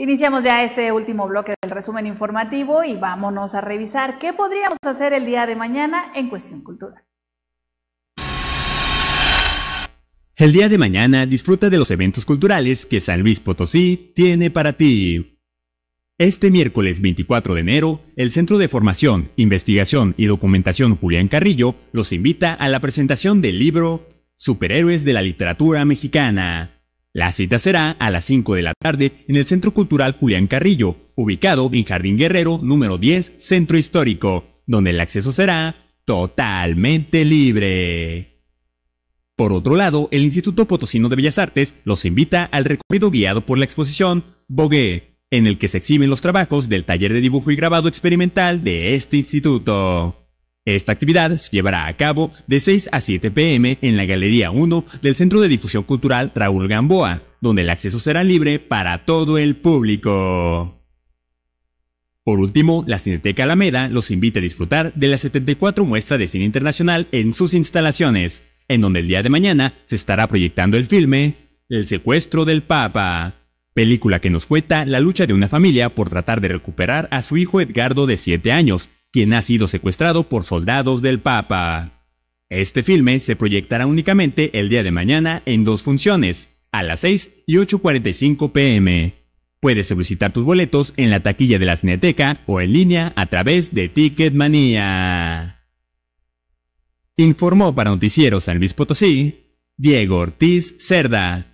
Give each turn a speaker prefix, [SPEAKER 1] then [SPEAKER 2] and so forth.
[SPEAKER 1] Iniciamos ya este último bloque del resumen informativo y vámonos a revisar qué podríamos hacer el día de mañana en cuestión cultural.
[SPEAKER 2] El día de mañana disfruta de los eventos culturales que San Luis Potosí tiene para ti. Este miércoles 24 de enero, el Centro de Formación, Investigación y Documentación Julián Carrillo los invita a la presentación del libro Superhéroes de la Literatura Mexicana, la cita será a las 5 de la tarde en el Centro Cultural Julián Carrillo, ubicado en Jardín Guerrero número 10, Centro Histórico, donde el acceso será totalmente libre. Por otro lado, el Instituto Potosino de Bellas Artes los invita al recorrido guiado por la exposición Bogué, en el que se exhiben los trabajos del taller de dibujo y grabado experimental de este instituto. Esta actividad se llevará a cabo de 6 a 7 pm en la Galería 1 del Centro de Difusión Cultural Raúl Gamboa, donde el acceso será libre para todo el público. Por último, la Cineteca Alameda los invita a disfrutar de la 74 muestra de cine internacional en sus instalaciones, en donde el día de mañana se estará proyectando el filme El secuestro del Papa, película que nos cuenta la lucha de una familia por tratar de recuperar a su hijo Edgardo de 7 años, quien ha sido secuestrado por soldados del Papa. Este filme se proyectará únicamente el día de mañana en dos funciones, a las 6 y 8.45 pm. Puedes solicitar tus boletos en la taquilla de la Cineteca o en línea a través de Ticketmania. Informó para Noticieros San Luis Potosí, Diego Ortiz Cerda.